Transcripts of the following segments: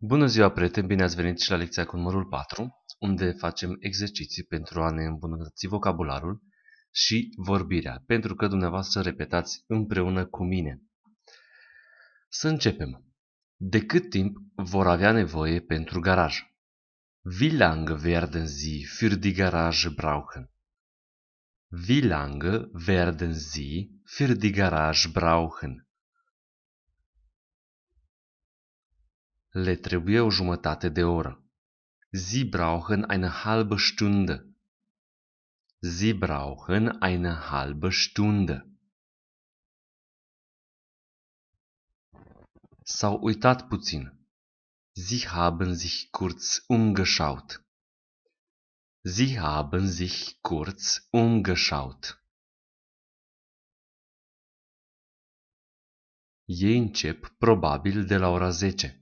Bună ziua, prieteni! Bine ați venit și la lecția cu numărul 4, unde facem exerciții pentru a ne îmbunătăți vocabularul și vorbirea, pentru că dumneavoastră repetați împreună cu mine. Să începem! De cât timp vor avea nevoie pentru garaj? Wie lange werden Sie für die Garage brauchen? Wie lange werden Sie für die Garage brauchen? Le trebuie o jumătate de oră. Sie brauchen eine halbe Stunde. Sie brauchen eine halbe Stunde. S-au uitat puțin. Sie haben sich kurz umgeschaut. Sie haben sich kurz umgeschaut. Ei încep probabil de la ora 10.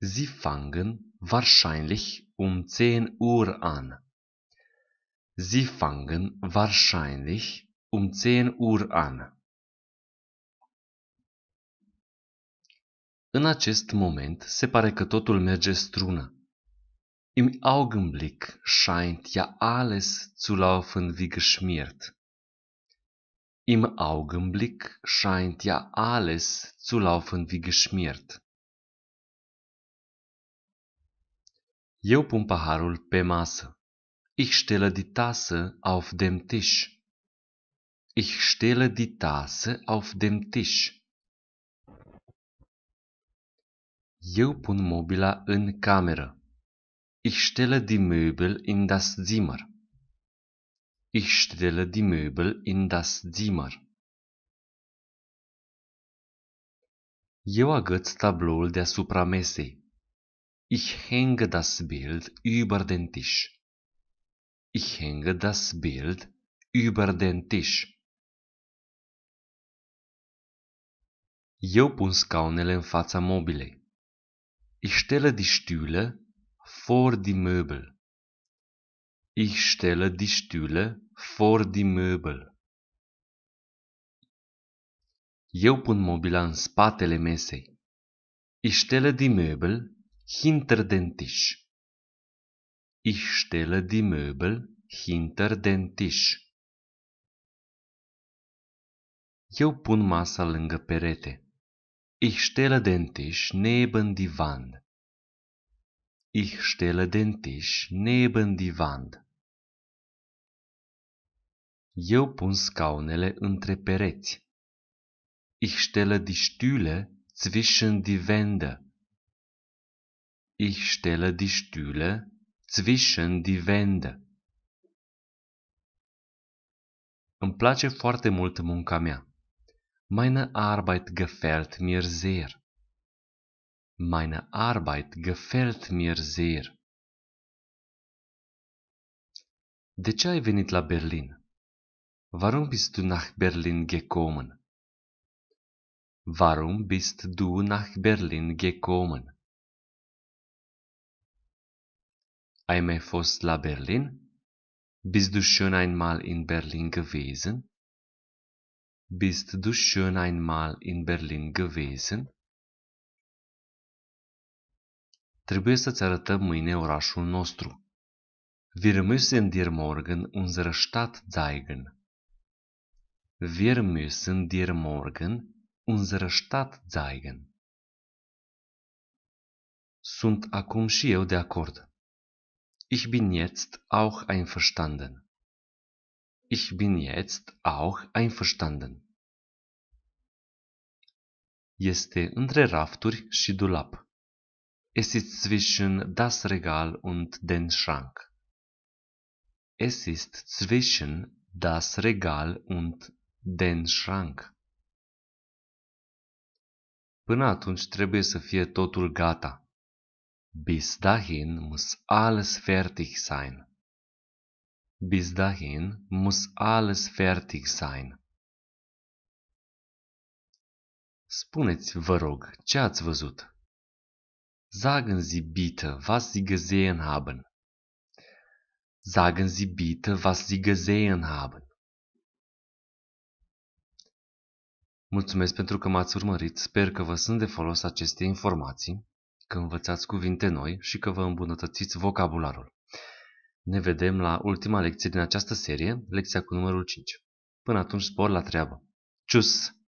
Sie fangen wahrscheinlich um 10 Uhr an. Sie fangen wahrscheinlich um 10 Uhr an. In acest moment se pare că totul merge strună. Im Augenblick scheint ja alles zu laufen wie geschmiert. Im Augenblick scheint ja alles zu laufen wie geschmiert. Eu pun paharul pe masă. Ich stelle die Tasse auf dem Tisch. Ich stelle die Tasse auf dem Tisch. Eu pun mobila în cameră. Ich stelle die Möbel in das Zimmer. Ich stelle die Möbel in das Zimmer. Eu agăț tabloul deasupra mesei. Ich hänge das Bild über den Tisch. Ich hänge das Bild über den Tisch. Eu pun scaunele în fața mobilei. Ich stelle die Stühle vor die Möbel. Ich stelle die Stühle vor die Möbel. Eu pun mobila în spatele mesei. Ich stelle die Möbel Hinterdentisch. Ich stelle die Möbel hinter den Tisch. Eu pun masa lângă perete. Ich stelle den Tisch neben die Wand. Ich stelle den Tisch neben die Wand. Eu pun scaunele între pereți. Ich stelle die Stühle zwischen die Wände. Ich stelle die Stühle zwischen die Wände. Îmi place foarte mult munca mea. Meine Arbeit gefällt mir sehr. Meine Arbeit gefällt mir sehr. De ce ai venit la Berlin? Warum bist du nach Berlin gekommen? Warum bist du nach Berlin gekommen? Ai mai fost la Berlin? Bist du schon einmal in Berlin gewesen? Bist du schon einmal in Berlin gewesen? Trebuie să-ți arătăm mâine orașul nostru. Wir müssen dir morgen unsere Stadt zeigen. Wir müssen dir morgen unsere Stadt zeigen. Sunt acum și eu de acord. Ich bin jetzt auch einverstanden. Ich bin jetzt auch einverstanden. Este între rafturi și dulap. Es ist zwischen das Regal und den Schrank. Es ist zwischen das Regal und den Schrank. Până atunci trebuie să fie totul gata. Bis dahin muss alles fertig sein. Bis dahin muss alles fertig sein. Spuneți, vă rog, ce ați văzut? Sagen Sie bitte, was Sie gesehen haben. Sagen Sie bitte, was Sie gesehen haben. Mulțumesc pentru că m-ați urmărit. Sper că vă sunt de folos aceste informații că învățați cuvinte noi și că vă îmbunătățiți vocabularul. Ne vedem la ultima lecție din această serie, lecția cu numărul 5. Până atunci, spor la treabă! Cius!